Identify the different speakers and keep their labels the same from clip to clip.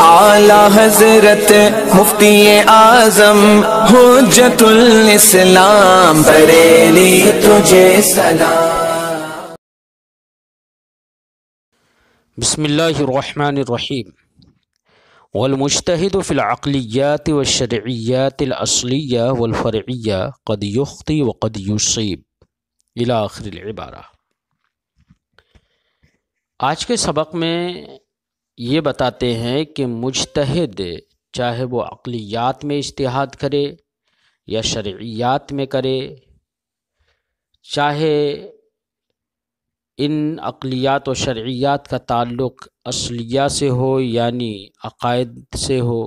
Speaker 1: आला हजरत मुफ्ती आजम हजतुल इस्लाम बरेली तुझे सलाम बसमीम वलमुशतद फ़िलअक़लियात व शर्यातलिया वलफ़रिया कद युख्ती व कद युसीब इला आज के सबक में ये बताते हैं कि मुजतहद चाहे वो अकलियात में इश्तहाद करे या शर्यात में करे चाहे इन अकलियात और शर्यात का ताल्लुक़ असलिया से हो यानी अकायद से हो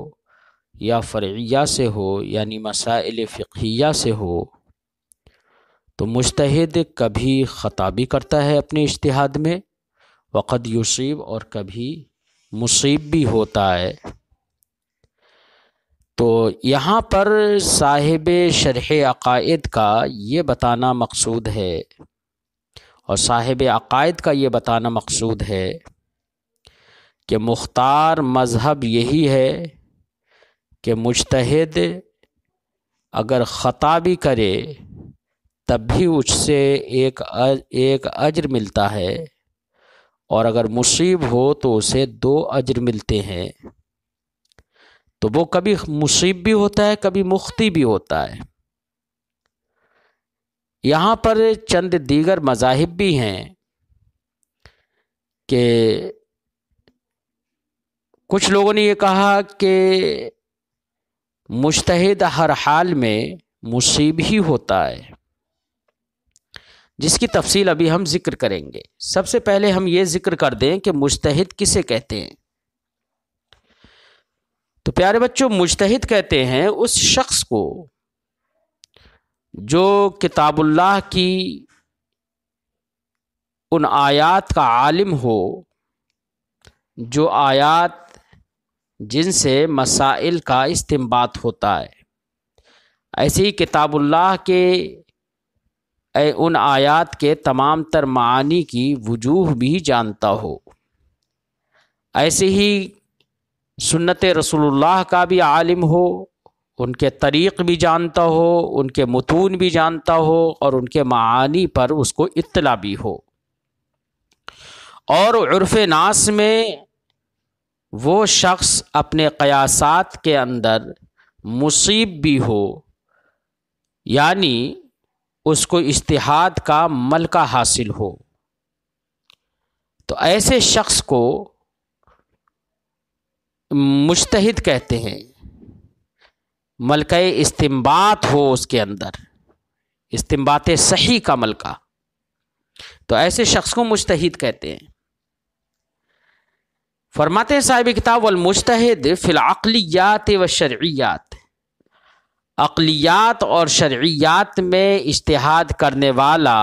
Speaker 1: या फ़रिया से हो यानी मसाइल फ़िया से हो तो मुस्तहद कभी ख़ता भी करता है अपने इश्तहाद में वक़द यूसीब और कभी मुसीब भी होता है तो यहाँ पर साहिब शरह अकायद का ये बताना मकसूद है और साहिब अकायद का ये बताना मकसूद है कि मुख्तार मज़हब यही है कि मुजतहद अगर ख़ता भी करे तब भी उससे एक अज, एक अजर मिलता है और अगर मुसीब हो तो उसे दो अजर मिलते हैं तो वो कभी मुसीब भी होता है कभी मुख्ती भी होता है यहाँ पर चंद दीगर मजाहिब भी हैं कि कुछ लोगों ने ये कहा कि मुश्तहिद हर हाल में मुसीब ही होता है जिसकी तफसील अभी हम ज़िक्र करेंगे सबसे पहले हम ये ज़िक्र कर दें कि मुश्तहिद किसे कहते हैं तो प्यारे बच्चों मुश्तहिद कहते हैं उस शख्स को जो किताबुल्लाह की उन आयात का आलिम हो जो आयात जिनसे मसाइल का इस्तेमाल होता है ऐसी किताबुल्लाह के ए उन आयात के तमाम तर मानी की वजूह भी जानता हो ऐसे ही सुन्नत रसूलुल्लाह का भी आलिम हो उनके तरीक़ भी जानता हो उनके मतून भी जानता हो और उनके मानी पर उसको इत्तला भी हो और उर्फ नास में वो शख्स अपने क़यासात के अंदर मुसीब भी हो यानी उसको इस्तेहाद का मलका हासिल हो तो ऐसे शख्स को मुश्तहिद कहते हैं मलक इस्तेम्बात हो उसके अंदर इस्तेम्बात सही का मलका तो ऐसे शख्स को मुश्तहिद कहते हैं फरमाते हैं साहिब किताब वलमुश्तद फ़िलाक़लियात व शर्यात अकलियात और शर्यात में इश्तहाद करने वाला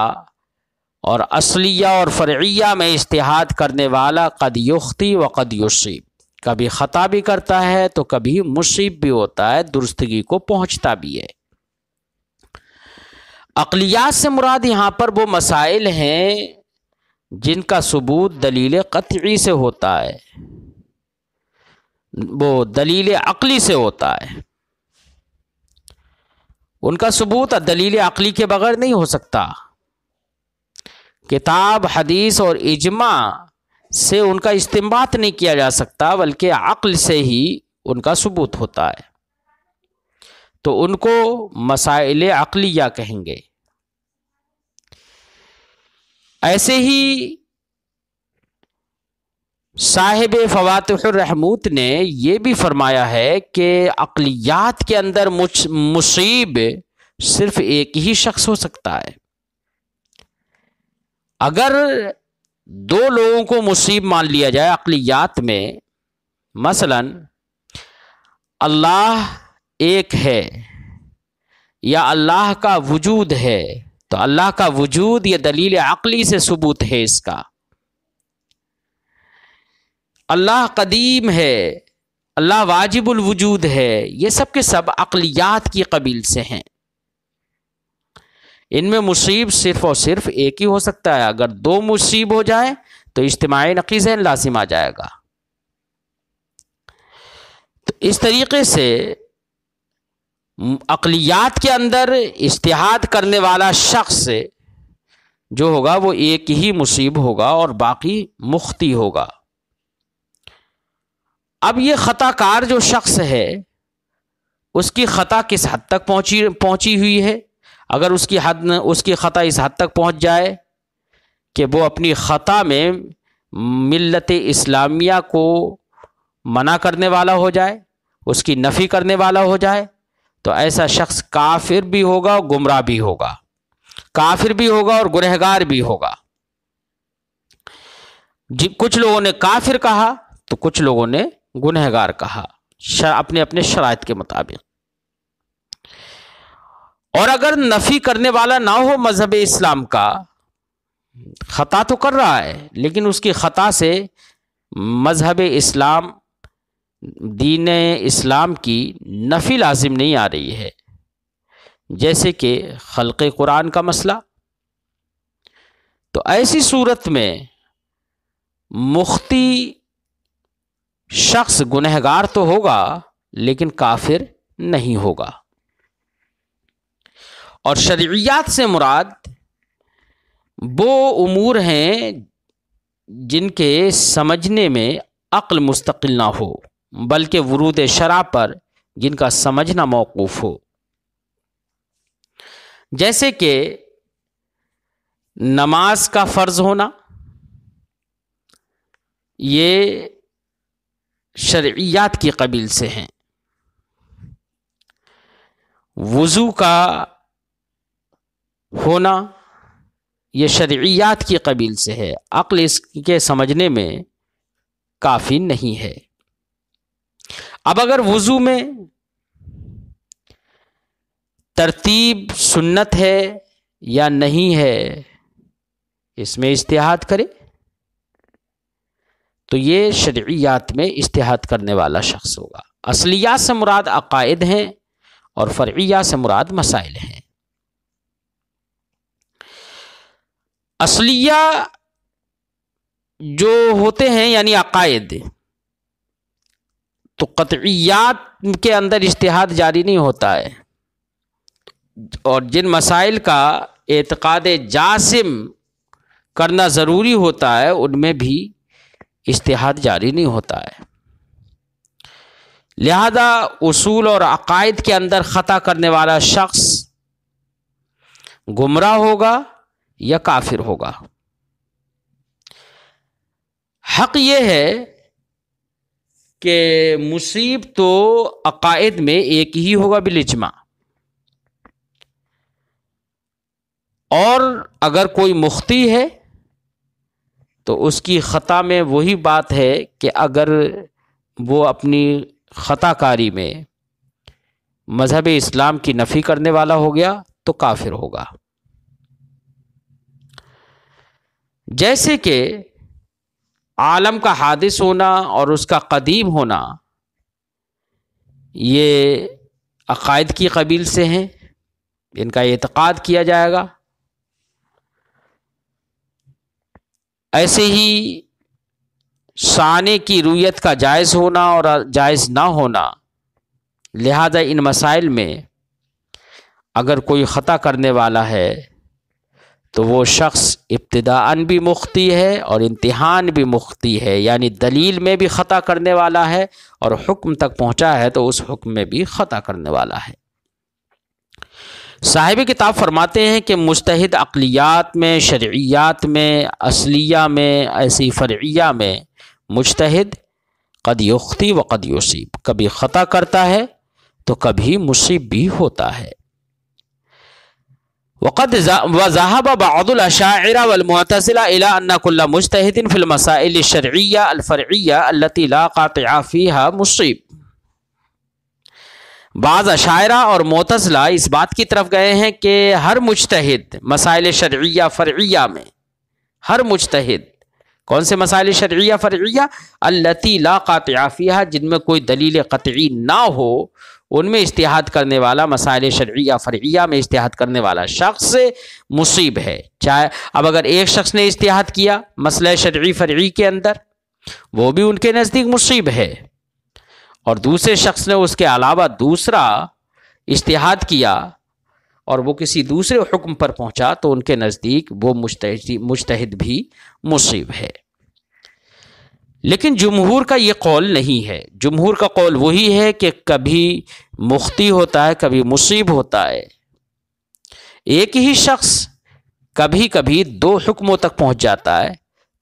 Speaker 1: और असलिया और फ़रिया में इश्तहाद करने वाला कदयुख्ती व कदयुशीब कभी ख़ता भी करता है तो कभी मुसीब भी होता है दुरुस्तगी को पहुँचता भी है अकलियात से मुराद यहाँ पर वो मसाइल हैं जिनका सबूत दलील कतरी से होता है वो दलील अकली से होता है उनका सबूत दलील अकली के बगैर नहीं हो सकता किताब हदीस और इजमा से उनका इस्तेमाल नहीं किया जा सकता बल्कि अक्ल से ही उनका सबूत होता है तो उनको मसाइल अकलिया कहेंगे ऐसे ही साहिब फवातरहमूत ने यह भी फरमाया है कि अकलियात के अंदर मुसीब सिर्फ एक ही शख्स हो सकता है अगर दो लोगों को मुसीब मान लिया जाए अकलियात में मसलन अल्लाह एक है या अल्लाह का वजूद है तो अल्लाह का वजूद यह दलील अकली से सबूत है इसका अल्लाह कदीम है अल्लाह वाजिबुलवजूद है ये सब के सब अकलियात की कबील से हैं इनमें मुसीब सिर्फ और सिर्फ एक ही हो सकता है अगर दो मुसीब हो जाए तो इज्तमाही नकीज़ लाजिम आ जाएगा तो इस तरीके से अकलियात के अंदर इश्तहाद करने वाला शख्स जो होगा वो एक ही मुसीब होगा और बाकी मुख्ती होगा अब ये खताकार जो शख्स है उसकी खता किस हद तक पहुंची पहुंची हुई है अगर उसकी हद उसकी खता इस हद तक पहुंच जाए कि वो अपनी खता में मिलत इस्लामिया को मना करने वाला हो जाए उसकी नफ़ी करने वाला हो जाए तो ऐसा शख्स काफिर भी होगा और गुमराह भी होगा काफिर भी होगा और गुनहगार भी होगा जी कुछ लोगों ने काफिर कहा तो कुछ लोगों ने गुनहगार कहा अपने अपने शरात के मुताबिक और अगर नफ़ी करने वाला ना हो मज़हब इस्लाम का ख़ता तो कर रहा है लेकिन उसकी ख़ता से मज़हब इस्लाम दीन इस्लाम की नफ़ी लाजिम नहीं आ रही है जैसे कि खलक़ कुरान का मसला तो ऐसी सूरत में मुख्ती शख्स गुनहगार तो होगा लेकिन काफिर नहीं होगा और शरीयत से मुराद वो उमूर हैं जिनके समझने में अक्ल मुस्तकिल ना हो बल्कि वरूद शरा पर जिनका समझना मौकूफ़ हो जैसे कि नमाज का फ़र्ज़ होना ये शर्यात के कबील से हैं वज़ू का होना ये शर्यात के कबील से है अक्ल इसके समझने में काफ़ी नहीं है अब अगर वज़ू में तरतीब सुन्नत है या नहीं है इसमें इश्तहाद करें तो ये शरियात में इश्तहाद करने वाला शख्स होगा असलियात से मुराद अकायद हैं और फ़र्या से मुराद मसाइल हैं असलिया जो होते हैं यानी अकायद तो कतियात के अंदर इश्तहाद जारी नहीं होता है और जिन मसाइल का एतक़ाद जासिम करना ज़रूरी होता है उनमें भी इश्तहार जारी नहीं होता है लिहाजा उसूल और अकायद के अंदर ख़ता करने वाला शख्स गुमराह होगा या काफिर होगा हक ये है कि मुसीब तो अकायद में एक ही होगा बिलिजमा और अगर कोई मुख्ती है तो उसकी ख़ता में वही बात है कि अगर वो अपनी ख़ताकारी में मज़हब इस्लाम की नफ़ी करने वाला हो गया तो काफिर होगा जैसे कि आलम का हादिस होना और उसका कदीम होना ये अकायद की कबील से हैं इनका एतक़ाद किया जाएगा ऐसे ही शाने की रूयत का जायज़ होना और जायज़ ना होना लिहाजा इन मसाइल में अगर कोई ख़ता करने वाला है तो वो शख्स इब्तदान भी मुख्ती है और इम्तहान भी मुख्ती है यानी दलील में भी ख़ता करने वाला है और हुक्म तक पहुंचा है तो उस हुक्म में भी ख़ता करने वाला है साहिब किताब फरमाते हैं कि मुस्तहद अकलियात में शर्यात में असलिया में ऐसी फ़रिया में मुश्तहद कदयुख्ती व कदयूसीब कभी ख़ता करता है तो कभी मुसीब भी होता है वक़द वज़ाहब बदुलशारा वलमतसिला अनकुल्ला मुश्तिन फ़िलमसाइल शर्या अलफ़रिया अल्लती मुसीब बाज़ अशायरा और मोतजला इस बात की तरफ गए हैं कि हर मुश्तद मसाइल शर्या फ़र्या में हर मुश्तद कौन से मसाइल शर्या फ़र्या अल्लती ला जिनमें कोई दलील क़तई ना हो उनमें इश्तिहाद करने वाला मसाइल शर्या फ़र्या में इश्तिहाद करने वाला शख्स मुसीब है चाहे अब अगर एक शख्स ने इश्तिहाद किया मसल शर्ी फ़र्ी के अंदर वो भी उनके नज़दीक मुसीब है और दूसरे शख्स ने उसके अलावा दूसरा इश्तहाद किया और वो किसी दूसरे हुक्म पर पहुंचा तो उनके नज़दीक वो मुश्त मुश्तहद भी मुसीब है लेकिन जमहूर का ये कौल नहीं है जमहूर का कौल वही है कि कभी मुख्ती होता है कभी मुसीब होता है एक ही शख्स कभी कभी दो हुक्मों तक पहुंच जाता है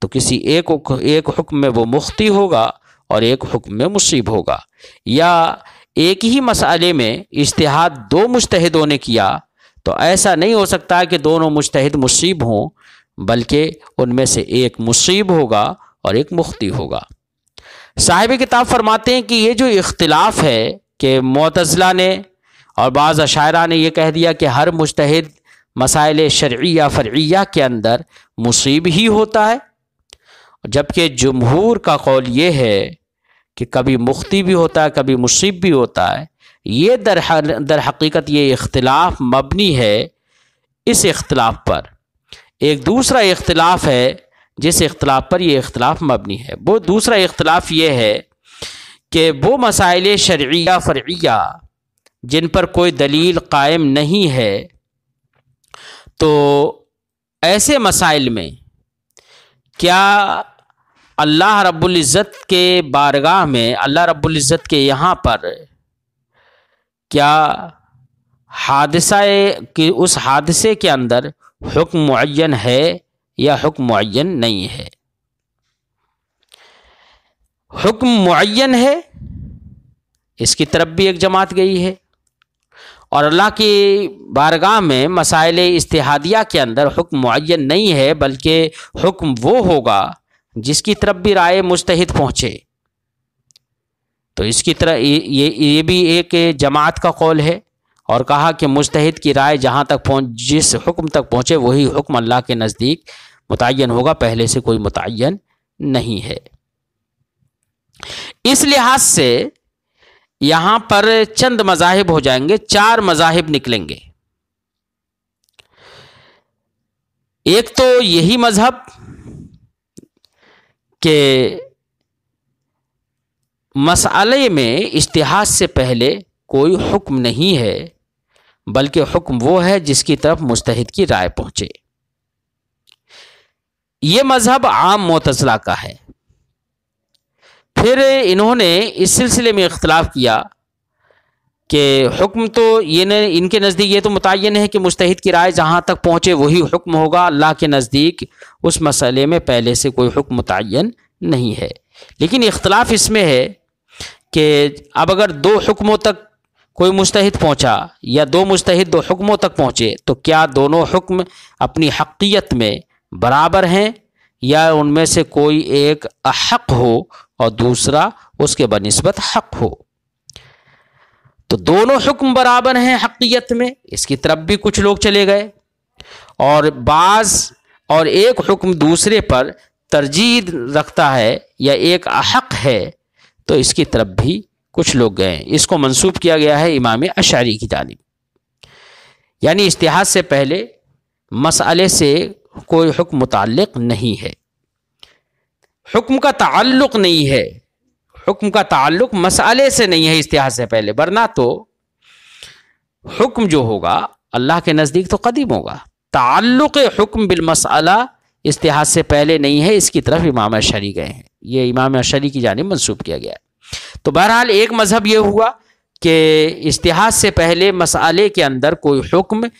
Speaker 1: तो किसी एक एक हुक्म में वो मुख्ती होगा और एक हुक्म में मुसीब होगा या एक ही मसाले में इश्तहाद दो मुश्तहदों ने किया तो ऐसा नहीं हो सकता कि दोनों मुश्तहद मुसीब हों बल्कि उनमें से एक मुसीब होगा और एक मुख्ती होगा साहिब किताब फरमाते हैं कि ये जो इख्तलाफ है कि मतज़ला ने और बाज़ अशायरा ने यह कह दिया कि हर मुश्तहद मसाइल शर्या फ़र्या के अंदर मुसीब ही होता है जबकि जमहूर का कौल ये है कि कभी मुख्ती भी होता है कभी मुसीब भी होता है ये दर दर हकीकत ये इख्तलाफ मबनी है इस इख्तलाफ पर एक दूसरा इख्तलाफ है जिस इख्तलाफ पर यह इख्तलाफ मबनी है वो दूसरा इख्तलाफ ये है कि वो मसाइल शर्या फ़र्या जिन पर कोई दलील कायम नहीं है तो ऐसे मसाइल में क्या अल्लाह रब्ज़त के बारगाह में अल्लाह रब्ज़त के यहाँ पर क्या हादसा कि उस हादसे के अंदर हुक्म है या हुक्म नहीं है हुक्म मुन है इसकी तरफ भी एक जमात गई है और अल्लाह की बारगाह में मसाइल इस्तिहादिया के अंदर हुक्म नहीं है बल्कि हुक्म वो होगा जिसकी तरफ भी राय मुस्तहिद पहुँचे तो इसकी तरह ये ये भी एक जमात का कौल है और कहा कि मुस्तहिद की राय जहाँ तक पहुँच जिस हुक्म तक पहुँचे वही हुक्म अल्लाह के नज़दीक मुतन होगा पहले से कोई मुतन नहीं है इस लिहाज से यहाँ पर चंद मजाहब हो जाएंगे चार मजाहब निकलेंगे एक तो यही मज़हब के मसले में इश्तिहास से पहले कोई हुक्म नहीं है बल्कि हुक्म वो है जिसकी तरफ मुस्तहिद की राय पहुंचे ये मज़हब आम मोतजला का है फिर इन्होंने इस सिलसिले में इख्तलाफ किया कि हुक्म तो ये न इनके नज़दीक ये तो मुतन है कि मुस्तहिद की राय जहाँ तक पहुँचे वही हुक्म होगा अल्लाह के नज़दीक उस मसले में पहले से कोई हुक्म मुतन नहीं है लेकिन इख्तलाफ इसमें है कि अब अगर दो हुक्मों तक कोई मुस्तहिद पहुँचा या दो मुस्तहिद दो हुक्मों तक पहुँचे तो क्या दोनों हुक्म अपनी हकीयत में बराबर हैं या उनमें से कोई एक हक हो और दूसरा उसके बनस्बत हक हो तो दोनों हुक्म बराबर हैं हकीयत में इसकी तरफ भी कुछ लोग चले गए और बाज और एक हुक्म दूसरे पर तरजीह रखता है या एक अहक है तो इसकी तरफ भी कुछ लोग गए इसको मंसूब किया गया है इमाम अशारी की जानब यानी इश्तहाद से पहले मसले से कोई हुक्म मुतल नहीं है हुक्म का ताल्लुक नहीं है हुक्म का ताल्लुक मसाले से नहीं है इश्तिहास से पहले वरना तो हुक्म जो होगा अल्लाह के नज़दीक तो कदीम होगा ताल्लुक हुक्म बिल मसाला इश्तिहास से पहले नहीं है इसकी तरफ इमाम अशरी गए हैं ये इमाम अशरी की जानब मनसूब किया गया तो बहरहाल एक मज़हब यह हुआ कि इश्तिहास से पहले मसाले के अंदर कोई हुक्म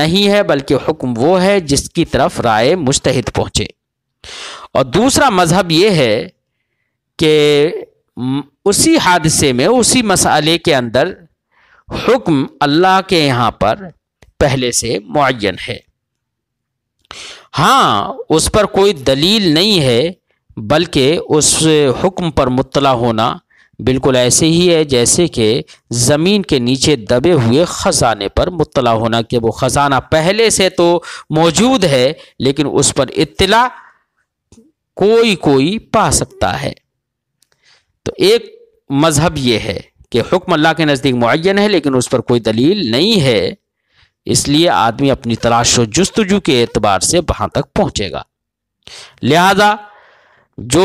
Speaker 1: नहीं है बल्कि हुक्म वो है जिसकी तरफ राय मुस्तहिद पहुँचे और दूसरा मज़हब ये है कि उसी हादसे में उसी मसाले के अंदर हुक्म अल्लाह के यहाँ पर पहले से मुन है हाँ उस पर कोई दलील नहीं है बल्कि उस हुक्म पर मुतला होना बिल्कुल ऐसे ही है जैसे कि ज़मीन के नीचे दबे हुए ख़जाने पर मुतला होना कि वो ख़जाना पहले से तो मौजूद है लेकिन उस पर इतला कोई कोई पा सकता है तो एक मजहब ये है कि हुक्म अल्लाह के नज़दीक मुन है लेकिन उस पर कोई दलील नहीं है इसलिए आदमी अपनी तलाश व जस्तजू के एतबार से वहाँ तक पहुँचेगा लिहाजा जो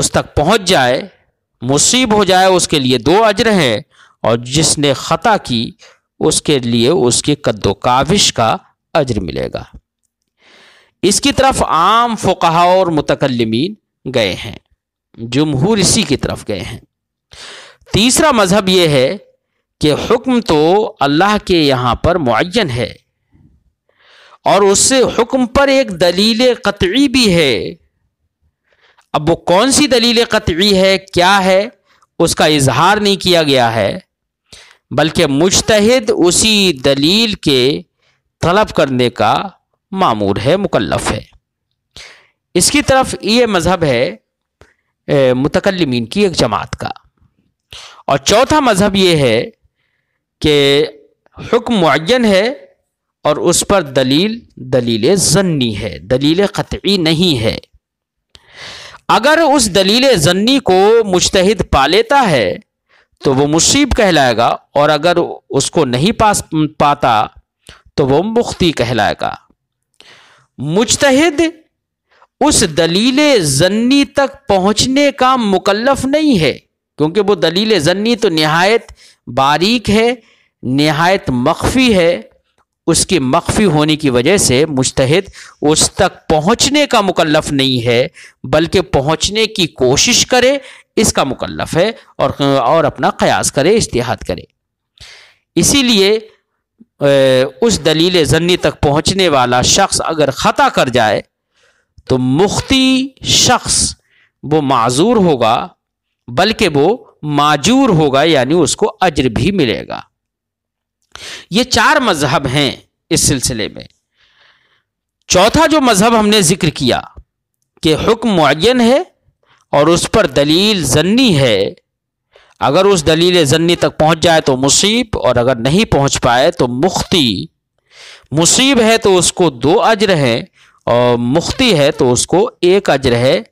Speaker 1: उस तक पहुँच जाए मुसीब हो जाए उसके लिए दो अजर हैं और जिसने ख़ता की उसके लिए उसके कद्दो काविश का अजर मिलेगा इसकी तरफ आम फ़ुकाहा और मुतकलमीन गए हैं जमहूर इसी की तरफ गए हैं तीसरा मज़हब ये है कि हुक्म तो अल्लाह के यहाँ पर मुन है और उससे हुक्म पर एक दलील कतई भी है अब वो कौन सी दलील कतई है क्या है उसका इजहार नहीं किया गया है बल्कि मुश्तद उसी दलील के तलब करने का मामूर है मुकलफ है इसकी तरफ ये मज़हब है मुतकलमीन की एक जमात का और चौथा मज़हब ये है कि हुक्म मुन है और उस पर दलील दलील ज़न्नी है दलील ख़तई नहीं है अगर उस दलील ज़न्नी को मुश्तद पा लेता है तो वो मुसीब कहलाएगा और अगर उसको नहीं पास पाता तो वो मुख्ती कहलाएगा मुश्तद उस दलील जन्नी तक पहुंचने का मुकल्लफ नहीं है क्योंकि वो दलील जन्नी तो नहायत बारीक है नहायत मख्फी है उसके मख्फी होने की वजह से मुश्तहद उस तक पहुंचने का मुकल्लफ नहीं है बल्कि पहुंचने की कोशिश करे इसका मुकल्लफ है और और अपना कयास करे इश्तिहाद करे इसीलिए उस दलील जन्नी तक पहुंचने वाला शख्स अगर ख़ता कर जाए तो मुख्ती शख्स वो माजूर होगा बल्कि वो माजूर होगा यानी उसको अज्र भी मिलेगा ये चार मजहब हैं इस सिलसिले में चौथा जो मजहब हमने जिक्र किया कि हुक्म मुन है और उस पर दलील जन्नी है अगर उस दलील जन्नी तक पहुंच जाए तो मुसीब और अगर नहीं पहुंच पाए तो मुख्ती मुसीब है तो उसको दो अज्र हैं और मुख्ती है तो उसको एक अजर है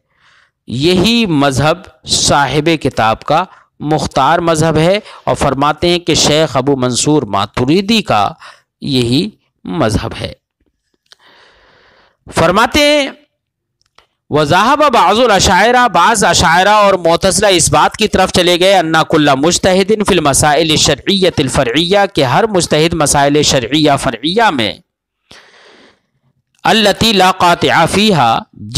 Speaker 1: यही मज़हब साहिब किताब का मुख्तार मज़हब है और फरमाते हैं कि शेख अबू मंसूर मातुरीदी का यही मज़हब है फरमाते हैं वजाहब बाज़ुल अशायरा बाज़ अशायरा और मतसला इस बात की तरफ चले गए अन्नाकुल्ला मुश्तिन फ़िल मसाइल शर्यतफ़रिया के हर मुश्तद मसाइल शर्या फ़रिया में अल्लती लाक़ात आफ़ीहा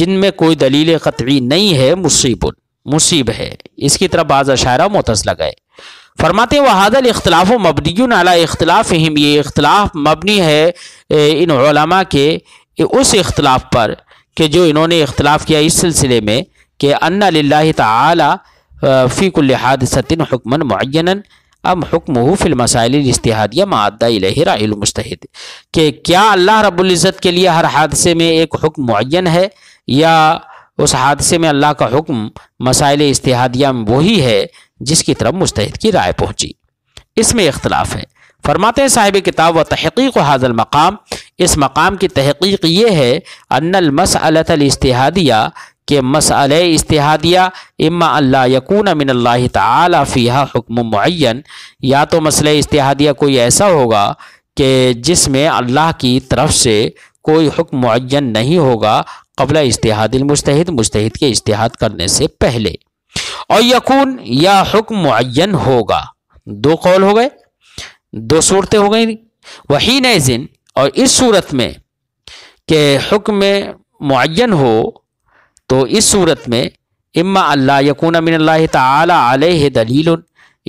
Speaker 1: जिनमें कोई दलील क़तवी नहीं है मुसीब मुसीब है इसकी तरफ बाज़ अशारा मोतस लगाए फरमाते वहादल इख्तलाफ मबनी अला इख्तलाफ ये इख्तलाफ मबनी है इन के उस इख्तलाफ पर कि जो इन्होंने इख्तलाफ किया इस सिलसिले में कि अन्ना लाही तला हुक्मन मुन अब हुक्म हो फिल मसाइल इश्तिहादिया मादा राहमस्तहद के क्या अल्लाह रब्ज़त के लिए हर हादसे में एक हुक्म मुन है या उस हादसे में अल्लाह का हुक्म मसाइल इश्तिहादिया में वही है जिसकी तरफ मुस्तहद की राय पहुँची इसमें इख्तलाफ है फरमाते हैं साहिब किताब व तहकीक हाजल मकाम इस मकाम की तहकीक ये है अनल मसलतलतिहादिया के मसल इस्तेहादिया इमा अल्लाह यकून मिन अल्लाह हुक्म मुन या तो मसल इस्तेहादिया कोई ऐसा होगा कि जिसमें अल्लाह की तरफ से कोई हुक्म मुन नहीं होगा कबल इस्तेहादिलमस्तहद मुस्तहद के इस्तेहाद करने से पहले और यकून या हुक्म मुन होगा दो कौल हो गए दो सूरतें हो गई वही नज़िन और इस सूरत में कि हुक्म मुन हो तो इस सूरत में इम्मा अल्लाह यकून अमिन अल्लाह दलील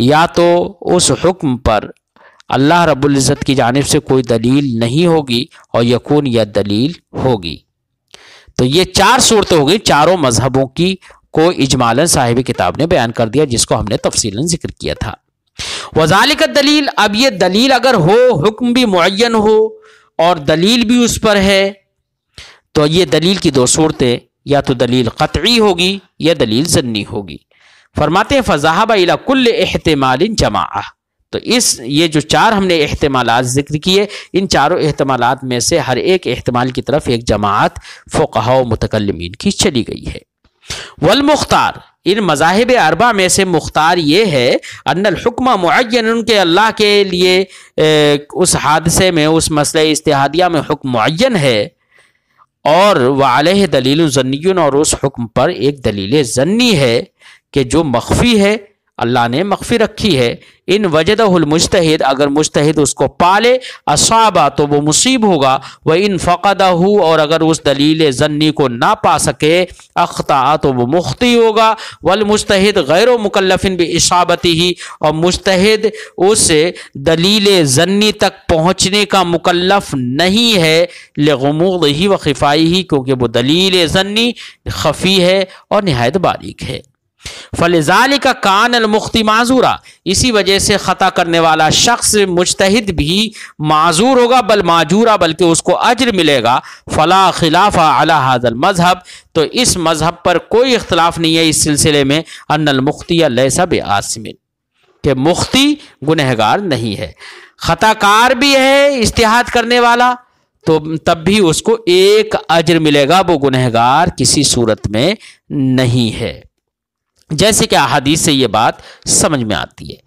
Speaker 1: या तो उस हुक्म पर अल्लाह रबुल्ज़त की जानब से कोई दलील नहीं होगी और यकून या दलील होगी तो ये चार सूरतें हो गई चारों मजहबों की को इजमालन साहिब किताब ने बयान कर दिया जिसको हमने तफसीला जिक्र किया था वजालिक दलील अब ये दलील अगर हो हुक्म भी मुन हो और दलील भी उस पर है तो ये दलील की दो सूरतें या तो दलील क़तई होगी या दलील जन्नी होगी फरमाते फ़जाहब इला कुल अहतमाल जमा तो इस ये जो चार हमने अहतमाल जिक्र किए इन चारों अहतमाल में से हर एक अहतमाल की तरफ एक जमात फोकहा मतकलमिन की चली गई है वलमुख्तार इन मजाहब अरबा में से मुख्तार ये है अनलहुक्म मुन उनके अल्लाह के लिए ए, उस हादसे में उस मसले इस्तेहादिया में हुक्म मुन है और वाल दलील जन्नी और उस हुक्म पर एक दलील जन्नी है कि जो मख्फी है अल्लाह ने मख्फी रखी है इन वजदहुलमजतहद अगर मुस्तहद उसको पाले असाबा तो वो मुसीब होगा वह इन फ़क़दा हो और अगर उस दलील जन्नी को ना पा सके अख्ता तो वो मुख्ती होगा वल गैर मुकलफिन भी इसाबती ही और मुस्तहद उस दलील जन्नी तक पहुँचने का मुकलफ नहीं है लगमूद ही व ही क्योंकि वो दलील जन्नी खफी है और नहायत बारीक है फलजाल का कान अलमुख्ती माजूरा इसी वजह से ख़ता करने वाला शख्स मुश्तद भी माजूर होगा बल माजूरा बल्कि उसको अजर मिलेगा फ़ला खिलाफा अला हाजल मज़हब तो इस मज़हब पर कोई इख्तलाफ नहीं है इस सिलसिले में अनलमुख्ती लैसा आसमिन के मुख्ती गुनहगार नहीं है ख़ताकार भी है इश्तहाद करने वाला तो तब भी उसको एक अजर मिलेगा वो गुनहगार किसी सूरत में नहीं है जैसे कि अहादीस से ये बात समझ में आती है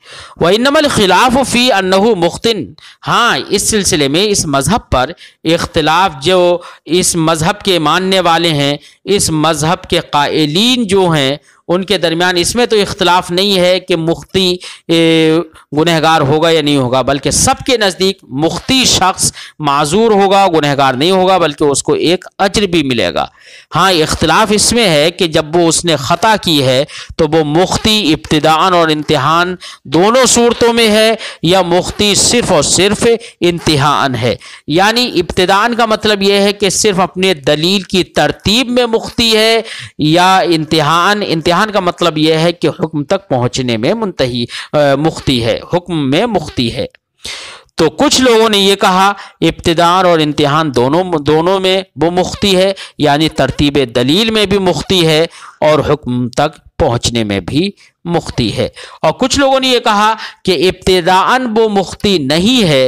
Speaker 1: वह इनमल खिलाफ फ़ी अनहू मुख्तिन हाँ इस सिलसिले में इस मज़हब पर इख्तलाफ जो इस मज़हब के मानने वाले हैं इस मज़हब के कायलिन जो हैं उनके दरमियान इसमें तो इख्तलाफ नहीं है कि मुख्ती गुनहगार होगा या नहीं होगा बल्कि सबके नज़दीक मुख्ती शख्स माजूर होगा गुनहगार नहीं होगा बल्कि उसको एक अजर भी मिलेगा हाँ इख्तलाफ इसमें है कि जब वो उसने ख़ता की है तो वो मुख्ती इब्तदान और इम्तहान दोनों सूरतों में है या मुख्ती सिर्फ़ और सिर्फ इम्तहान है यानी इब्तदान का मतलब यह है कि सिर्फ अपने दलील की तरतीब में मुख्ती है या इम्तहान इम्तहान इम्तहान का मतलब यह है कि हुक्म तक पहुंचने में मुंतही मुख्ती है हुक्म में मुख्ती है तो कुछ लोगों ने यह कहा इब्तदार और इम्तहान दोनों दोनों में वो मुख्ती है यानी तरतीब दलील में भी मुख्ती है और हुक्म तक पहुंचने में भी मुक्ति है और कुछ लोगों ने यह कहा कि इब्तदान वो मुक्ति नहीं है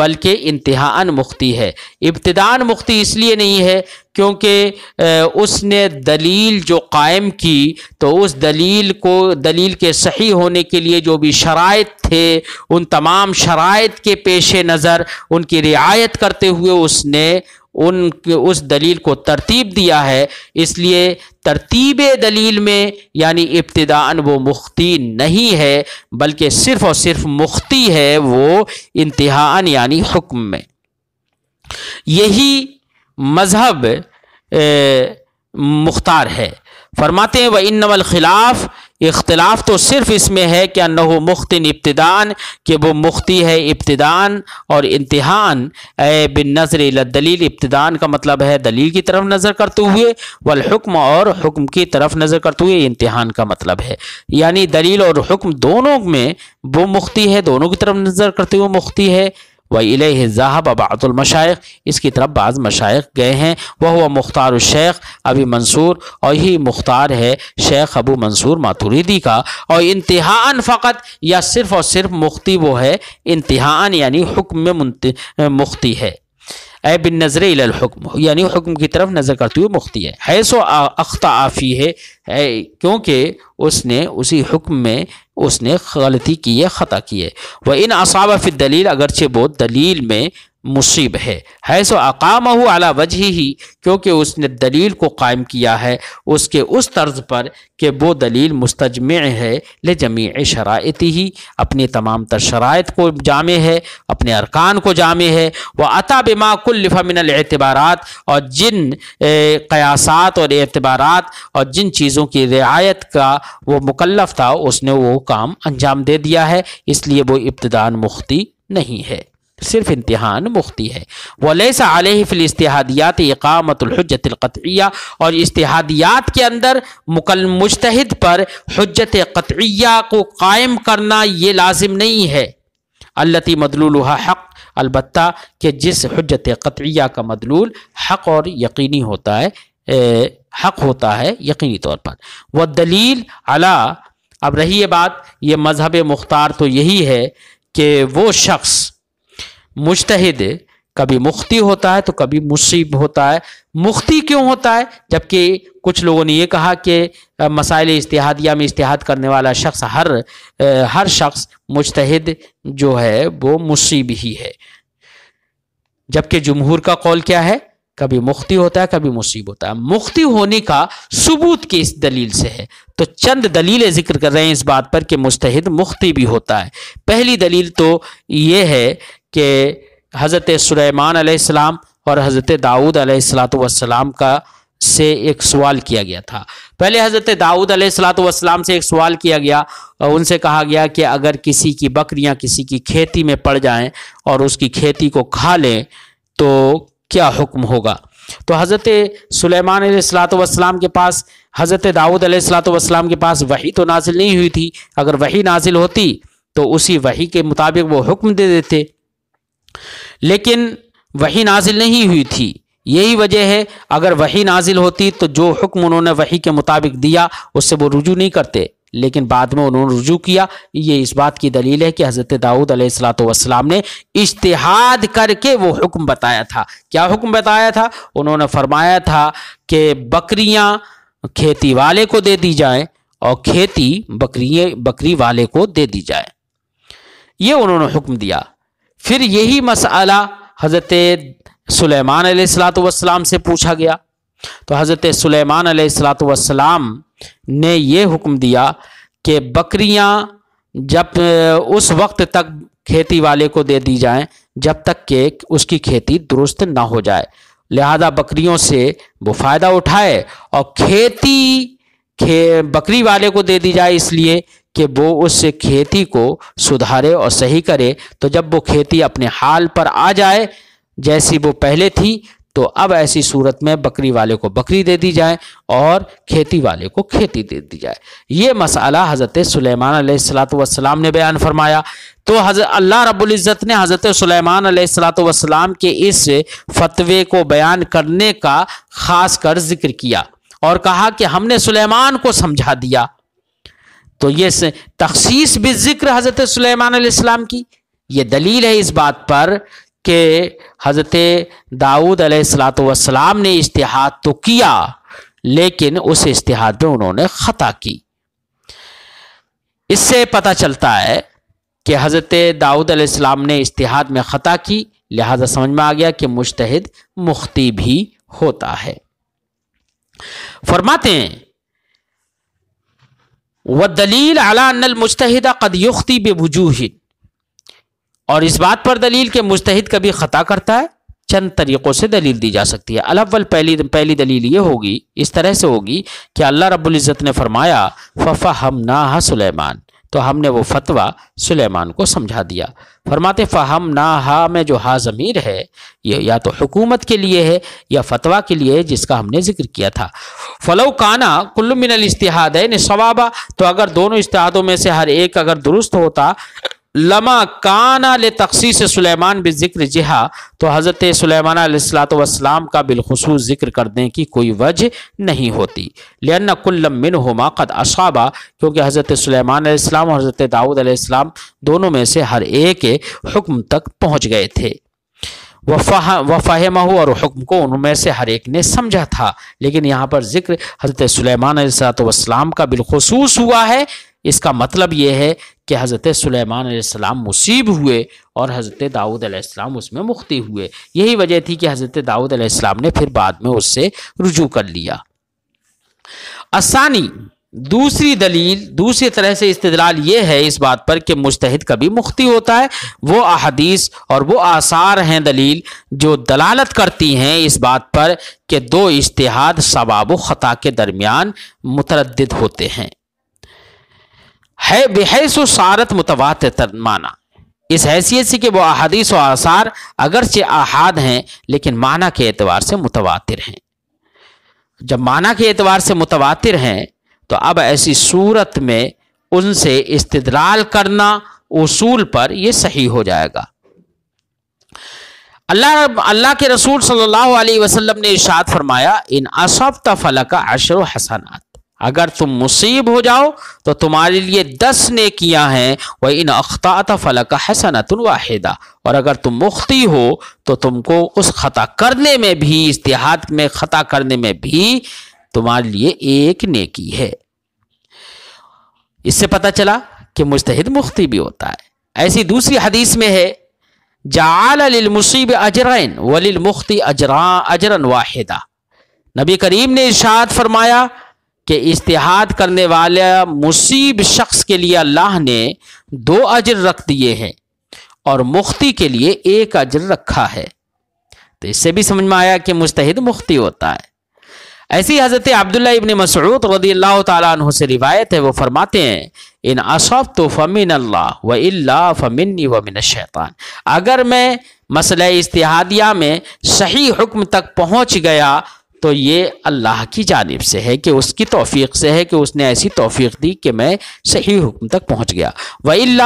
Speaker 1: बल्कि इंतहान मुक्ति है इब्तदान मुक्ति इसलिए नहीं है क्योंकि उसने दलील जो कायम की तो उस दलील को दलील के सही होने के लिए जो भी शराइ थे उन तमाम शराइ के पेश नज़र उनकी रियायत करते हुए उसने उन उस दलील को तरतीब दिया है इसलिए तरतीब दलील में यानी इब्तदान वो मुख्ती नहीं है बल्कि सिर्फ़ और सिर्फ मुख्ती है वो इंतहान यानी हुक्म में यही मज़हब मुख्तार है फरमाते हैं व इन नवल ख़िलाफ़ इख्तलाफ तो सिर्फ इसमें है कि नहो मुख्तिन इब्तदान कि वो मुख्ती है इब्तदान और इम्तहान ए बिन नज़र दलील इब्तदान का मतलब है दलील की तरफ नज़र करते हुए वलहुक्म और हुक्म की तरफ नज़र करते हुए इम्तहान का मतलब है यानी दलील और हुक्म दोनों में वो मुख्ती है दोनों की तरफ नज़र करते हुए मुख्ती है व ज़ाहबातुलमशाइ इसकी तरफ बाज़ मशाइ गए हैं वह हुआ मुख्तार शेख अबी मंसूर और ही मुख्तार है शेख अबू मंसूर मातुरीदी का और इंतहान फ़कत या सिर्फ़ और सिर्फ मुख्ती वो है इंतहान यानी हुक्म में मुख्ती है ए बिन नज़र हुक्म यानी हुक्म की तरफ नज़र करती हुई मुख्ती है हैसो अख्ता आफ़ी है है क्योंकि उसने उसी हुक्म में उसने गलती की है ख़ता की है वह इन असाबा फिर दलील अगरचे बहुत दलील में मुसीब है है सो अकाम हो अला वजह ही क्योंकि उसने दलील को कायम किया है उसके उस तर्ज पर कि वो दलील मुस्तजम है ले जमी शरात ही अपनी तमाम तर शरात को जाम है अपने अरकान को जाम है वह अता बिमा कुल्लफ़मिनतबारात और जिन ए, कयासात और एतबारात और जिन चीज़ चीज़ों की रियायत का वो मुकलफ था उसने वो काम अंजाम दे दिया है इसलिए वो इब्तदान मुख्ती नहीं है सिर्फ इम्तहान मुख्ती है वलैसा आलह फ़िलतहादियात इकामतलहजतलक़तिया और इस्तिहादियात के अंदर मुकल मुश्तहद पर हजत क़तिया को कायम करना ये लाजिम नहीं है अल्लती मदलूलहा हक़ अलबत् कि जिस हजत क़तिया का मदलूल हक़ और यकीनी होता है हक होता है यकीनी तौर पर वह दलील अला अब रही है बात ये मज़हब मुख्तार तो यही है कि वो शख्स मुश्तद कभी मुख्ती होता है तो कभी मुसीब होता है मुख्ती क्यों होता है जबकि कुछ लोगों ने यह कहा कि मसाइल इस्तेहादिया में इस्तेहाद करने वाला शख्स हर हर शख्स मुश्तद जो है वो मुसीब ही है जबकि जमहूर का कौल क्या है कभी मुक्ति होता है कभी मुसीब होता है मुक्ति होने का सबूत के इस दलील से है तो चंद दलीलें जिक्र कर रहे हैं इस बात पर कि मुस्तहिद मुक्ति भी होता है पहली दलील तो ये है कि हज़रत सुलेमान अलैहिस्सलाम और हज़रत दाऊद अलैहिस्सलाम का से एक सवाल किया गया था पहले हज़रत दाऊद अलैहिस्सलाम से एक सवाल किया गया और उनसे कहा गया कि अगर किसी की बकरियां किसी की खेती में पड़ जाएं और उसकी खेती को खा लें तो क्या हुक्म होगा तो हज़रत सुलेमान सलातम के पास हज़रत दाऊद सलातम के पास वही तो नाजिल नहीं हुई थी अगर वही नाजिल होती तो उसी वही के मुताबिक वो हुक्म दे देते लेकिन वही नाजिल नहीं हुई थी यही वजह है अगर वही नाजिल होती तो जो हुक्म उन्होंने वही के मुताबिक दिया उससे वो रुजू नहीं करते लेकिन बाद में उन्होंने रुजू किया ये इस बात की दलील है कि हज़रत दाऊद अलैहिस्सलाम ने इश्तहाद करके वो हुक्म बताया था क्या हुक्म बताया था उन्होंने फरमाया था कि बकरियां खेती वाले को दे दी जाए और खेती बकरी बकरी वाले को दे दी जाए ये उन्होंने हुक्म दिया फिर यही मसला हज़रत सुलेमान सलाम से पूछा गया तो हज़रत सुलेमान वसलाम ने ये हुक्म दिया कि बकरियां जब उस वक्त तक खेती वाले को दे दी जाएं जब तक के उसकी खेती दुरुस्त ना हो जाए लिहाजा बकरियों से वो फ़ायदा उठाए और खेती खे बकरी वाले को दे दी जाए इसलिए कि वो उस खेती को सुधारे और सही करे तो जब वो खेती अपने हाल पर आ जाए जैसी वो पहले थी तो अब ऐसी सूरत में बकरी वाले को बकरी दे दी जाए और खेती वाले को खेती दे दी जाए ये मसाला हज़रत सुलेमान सलाम ने बयान फरमाया तो हज़र अल्लाह रबुल्ज़त ने हज़रत सुलेमान सलाम के इस फतवे को बयान करने का ख़ास कर जिक्र किया और कहा कि हमने सुलेमान को समझा दिया तो ये तखसीस भी जिक्र हज़रत सुलेमान की ये दलील है इस बात पर कि हज़रत दाऊद अलैहिस्सलाम ने इश्तहाद तो किया लेकिन उस इश्तहाद में उन्होंने ख़ता की इससे पता चलता है कि हज़रत दाऊद अलैहिस्सलाम ने इश्तहाद में ख़ता की लिहाजा समझ में आ गया कि मुश्तहिद मुख्ती भी होता है फरमाते हैं व दलील अला मुश्तद कद युख्ती बेवजूहिन और इस बात पर दलील के मुस्तहिद कभी ख़ता करता है चंद तरीक़ों से दलील दी जा सकती है अलवल पहली पहली दलील ये होगी इस तरह से होगी कि अल्लाह रब्ज़त ने फरमाया फ़फ़ा हम ना सुलेमान तो हमने वो फतवा सुलेमान को समझा दिया फरमाते फ़हम ना हा में जो हा ज़मीर है ये या तो हुकूमत के लिए है या फतवा के लिए है जिसका हमने जिक्र किया था फ़लो काना कुल्लुमिनल इस्तिहादैन सवाबा तो अगर दोनों इस्तिहादों में से हर एक अगर दुरुस्त होता लमा काना ले तखसीस सुलेमान भी ज़िक्र जिहा तो हज़रत सुलेमान सलाम का बिलखसूस ज़िक्र करने की कोई वजह नहीं होती लेना कुल्लमिन हमा कद असाबा क्योंकि हज़रत सुलेमान और हज़रत दाऊद दोनों में से हर एक हुक्म तक पहुँच गए थे वफाह वफ़ाहमा और हुक्म को उनमें से हर एक ने समझा था लेकिन यहाँ पर ज़िक्र हज़रत सुलेमान सलाम का बिलखसूस हुआ है इसका मतलब ये है कि हज़रत सलेमान मुसीब हुए और हज़रत दाऊद अलैहिस्सलाम उसमें मुख्ती हुए यही वजह थी कि हज़रत दाऊद अलैहिस्सलाम ने फिर बाद में उससे रुजू कर लिया आसानी दूसरी दलील दूसरी तरह से इस्तलाल ये है इस बात पर कि मुस्तहद कभी मुख्ती होता है वो अहदीस और वो आसार हैं दलील जो दलालत करती हैं इस बात पर कि दो इश्तहाद सवाब ख़ता के दरमियान मुतरद होते हैं है बेहस सारत मुतवा माना इस हैसियत से कि वो अहदीस व आसार अगरचे अहाद हैं लेकिन माना के एतवार से मुतवातिर हैं जब माना के एतवार से मुतवातिर हैं तो अब ऐसी सूरत में उनसे इस्तदलाल करना उसूल पर यह सही हो जाएगा अल्लाह अल्लाह के रसूल सल्लल्लाहु अलैहि वसल्लम ने इशाद फरमाया इन असफ तफल का अशर हसनात अगर तुम मुसीब हो जाओ तो तुम्हारे लिए दस ने किया है वह इन अख्तात फलक हसनतन वाहिदा और अगर तुम मुख्ती हो तो तुमको उस ख़ता करने में भी इस्तेहाद में ख़ता करने में भी तुम्हारे लिए एक नेकी है इससे पता चला कि मुस्तहिद मुख्ती भी होता है ऐसी दूसरी हदीस में है जालमुसीब अजरैन वलिल मुख्ती अजरा अजरन वाहिदा नबी करीम ने इर्शाद फरमाया कि इश्तहाद करने वाले मुसीब शख्स के लिए अल्लाह ने दो अजर रख दिए हैं और मुख्ती के लिए एक अजर रखा है तो इससे भी समझ में आया कि मुस्तहिद मुख्ती होता है ऐसी हज़रत अब्दुल्ला इबन मसरूद रदी अल्लाह तु से रिवायत है वो फरमाते हैं इन असब तो फ़मिन अल्लाह व इल्ला फ़मिन व मिन शैतान अगर मैं मसल इश्तहादिया में सही हुक्म तक पहुँच गया तो ये अल्लाह की जानब से है कि उसकी तोफ़ी से है कि उसने ऐसी तोफ़ी दी कि मैं सही हुक्म तक पहुँच गया वही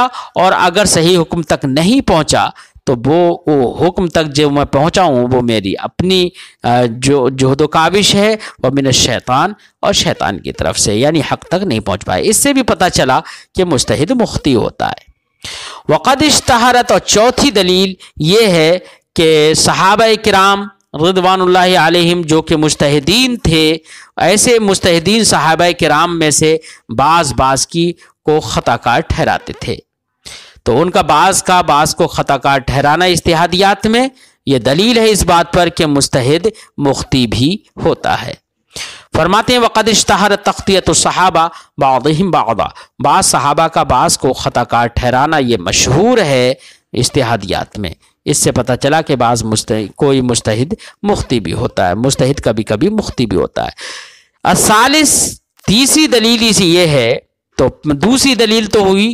Speaker 1: और अगर सही हुक्म तक नहीं पहुँचा तो वो वो हुक्म तक जो मैं पहुँचा हूँ वो मेरी अपनी जो जहद काबिश है वह मिन शैतान और शैतान की तरफ से यानी हक तक नहीं पहुँच पाए इससे भी पता चला कि मुस्तहद मुख्ती होता है वक़द इश्तहारत और चौथी दलील ये है कि सहाब कराम रिदवान आलिम जो कि मुस्तहदीन थे ऐसे मुस्तहदीन साहब कराम में से बाज़ बाज़ की को ख़ताकार ठहराते थे तो उनका बाज़ का बाज़ को ख़ताकार ठहराना इतिहादियात में यह दलील है इस बात पर कि मुस्तहद मुख्ती भी होता है फरमाते हैं वक़द इश्तहार तख्तियत सहाबा बाम बाबा बाज़ सहाबा का बाज़ को ख़ताकार ठहराना ये मशहूर है इश्तहादियात में इससे पता चला कि बाज़ मुस्त कोई मुस्तहिद मुख्ती भी होता है मुस्तहिद कभी कभी मुख्ती भी होता है असालिस तीसरी दलील इसी ये है तो दूसरी दलील तो हुई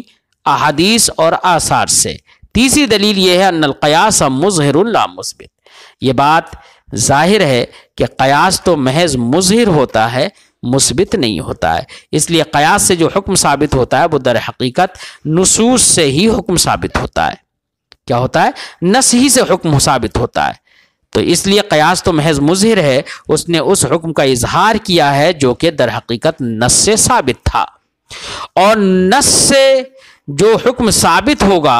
Speaker 1: अहादीस और आसार से तीसरी दलील ये है अनलकयास मुजहरुल्ला मुस्बित ये बात जाहिर है कि कयास तो महज मुजहर होता है मुस्बित नहीं होता है इसलिए कयास से जो हुक्म साबित होता है वो दर हकीकत नसूस से ही हुक्म साबित होता है क्या होता है नस ही से हुक्म साबित होता है तो इसलिए कयास तो महज मुजहर है उसने उस हुक्म का इजहार किया है जो कि दर हकीकत नस से साबित था और नस से जो हुक्म साबित होगा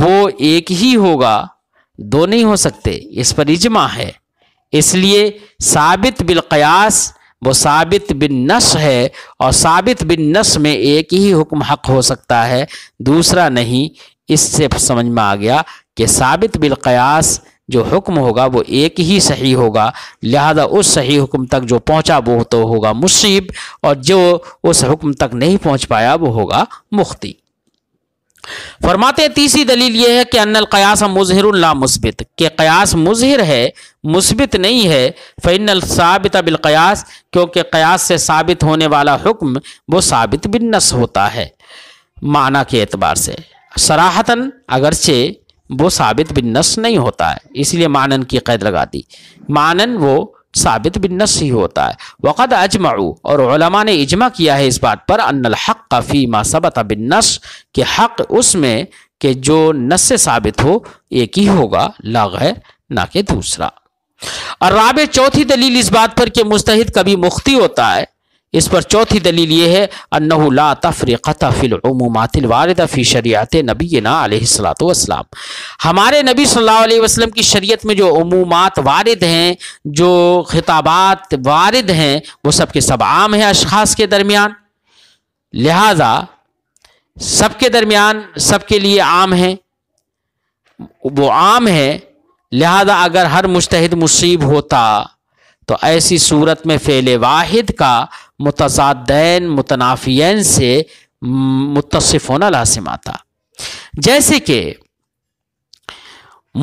Speaker 1: वो एक ही होगा दो नहीं हो सकते इस पर इजमा है इसलिए साबित बिल कयास वो साबित बिन नस है और साबित बिन नस में एक ही हुक्म हक हो सकता है दूसरा नहीं इससे समझ में आ गया कि साबित बिलकयास जो हुक्म होगा वो एक ही सही होगा लिहाजा उस सही हुक्म तक जो पहुंचा वो तो होगा मुसीब और जो उस हुक्म तक नहीं पहुंच पाया वो होगा मुख्ती फरमाते तीसरी दलील यह है कि अनल कयास मुजहरुल्ला मुस्बित के कयास मुजहर है मुस्बित नहीं है फ़ैनल साबित बिलकयास क्योंकि कयास से साबित होने वाला हुक्म वो साबित बिन्नस होता है माना के एतबार से सराहतन अगरचे वो साबित बिनस नहीं होता है इसलिए मानन की कैद लगा दी मानन वो साबित बिनस ही होता है वक़द अजमाऊ और ने इजमा किया है इस बात पर अनल हक काफ़ी मासबत नस के हक उसमें कि जो नस से साबित हो एक ही होगा लागैर ना कि दूसरा और राब चौथी दलील इस बात पर कि मुस्तहिद कभी मुख्ती होता है इस पर चौथी दलील ये है अन्नहुला तफरीक़ा फ़िलूमातिल वारदा फ़ी शरियात नबी नात वसलाम हमारे नबी सल्लल्लाहु अलैहि वसल्लम की शरीयत में जो अमूमात वारद हैं जो खिताबात वारद हैं वो सब के सब आम हैं अशास के दरमियान लिहाजा सबके दरमियान सब के लिए आम हैं वो आम है लिहाजा अगर हर मुश्तद मुसीब होता तो ऐसी सूरत में फ़ेल वाहिद का मुतजादैन मुतनाफ़ियन से मुतसफ़ होना लाजिम आता जैसे कि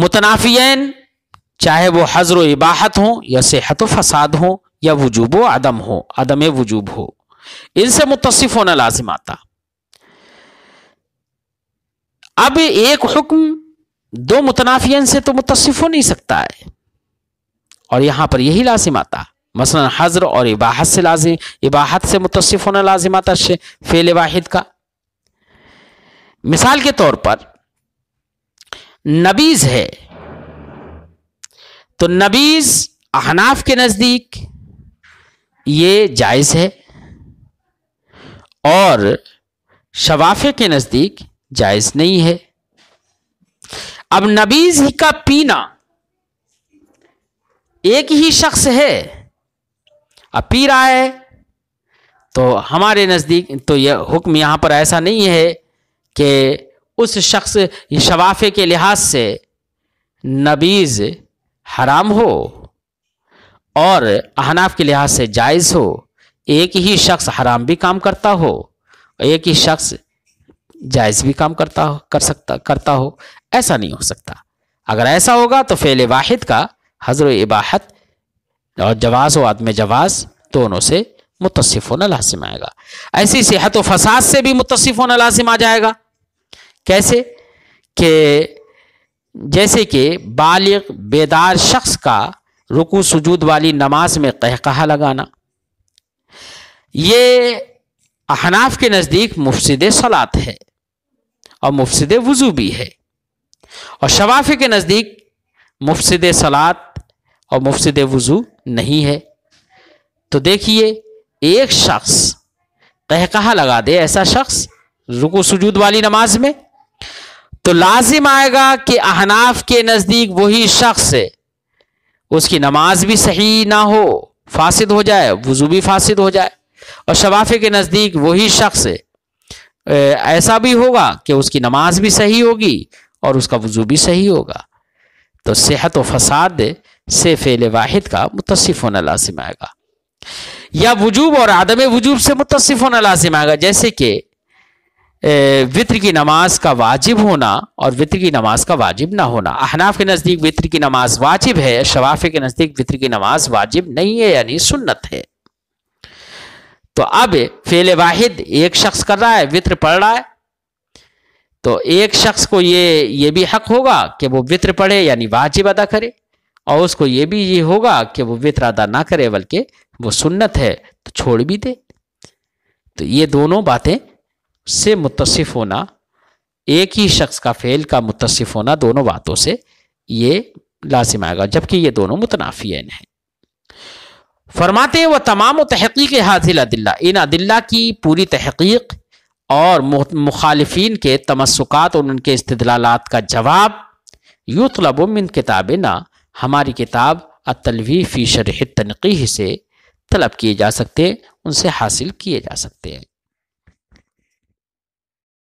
Speaker 1: मुतनाफ़ियन चाहे वो हजर इबाहत हों या सेहत व फसाद हों या वजूब आदम हो आदम वजूब हो इनसे मुतसफ़ होना लाजिम आता अब एक हुक्म दो मुतनाफ़ियन से तो मुतसफ़ हो नहीं सकता है और यहाँ पर यही लाजिम आता मसलन हजर और इबाहत से लाजिम इबाहत से मुतसिफ होना लाजिम आता फेल वाहिद का मिसाल के तौर पर नबीज है तो नबीज अहनाफ के नज़दीक ये जायज़ है और शवाफे के नज़दीक जायज़ नहीं है अब नबीज ही का पीना एक ही शख्स है अब पी रहा है तो हमारे नज़दीक तो यह हुक्म यहाँ पर ऐसा नहीं है कि उस शख्स शवाफ़े के लिहाज से नबीज़ हराम हो और अहनाफ के लिहाज से जायज़ हो एक ही शख्स हराम भी काम करता हो एक ही शख्स जायज़ भी काम करता हो कर सकता करता हो ऐसा नहीं हो सकता अगर ऐसा होगा तो फेले वाहिद का हजर इबाहत और जवास व आदम जवास दोनों से मुतसिफ़ होना लाजिम आएगा ऐसी सेहत व फसाद से भी मुतसिफ़ होना लाजिम आ जाएगा कैसे कि जैसे कि बालग बेदार शख्स का रुकू सुजूद वाली नमाज में कहकहा लगाना ये अहनाफ के नज़दीक मुफसद सलात है और मुफसद वज़ू भी है और शवाफ़ के नज़दीक मुफसद सलात और मुफसद वज़ू नहीं है तो देखिए एक शख्स कहकहा लगा दे ऐसा शख्स रुको सुजूद वाली नमाज में तो लाजिम आएगा कि अहनाफ के नज़दीक वही शख्स है उसकी नमाज भी सही ना हो फासिद हो जाए वज़ू भी फासिद हो जाए और शवाफ़े के नज़दीक वही शख्स है ऐसा भी होगा कि उसकी नमाज भी सही होगी और उसका वज़ू भी सही होगा तो सेहत व फसाद से फेल वाहिद का मुतसिफ होना लाजिम आएगा या वजूब और आदम वजूब से मुतसिफ होना लाजिम आएगा जैसे कि वित्र की नमाज का वाजिब होना और वित्र की नमाज का वाजिब ना होना अहनाफ के नज़दीक वित्र की नमाज वाजिब है शवाफे के नज़दीक वित्र की नमाज वाजिब नहीं है यानी सुन्नत है तो अब फेल वाहिद एक शख्स कर रहा है वित्र पढ़ रहा है तो एक शख्स को ये ये भी हक होगा कि वो वित्र पढ़े यानी वाजिब अदा करे और उसको ये भी ये होगा कि वो वित्र अदा ना करे बल्कि वो सुन्नत है तो छोड़ भी दे तो ये दोनों बातें से मुतसिफ होना एक ही शख्स का फेल का मुतसिफ होना दोनों बातों से ये लाजिम आएगा जबकि ये दोनों मुतनाफ़ियन हैं फरमाते हैं वह तमाम तहकीक हाजिल अदिल्ला इन अदिल्ला की पूरी तहकीक और मुखालफी के तमस्कात और उनके इस्तलात का जवाब यूतलब मिन किताब ना हमारी किताब अतलवी फ़ी शरह तनक़ी से तलब किए जा सकते हैं उनसे हासिल किए जा सकते हैं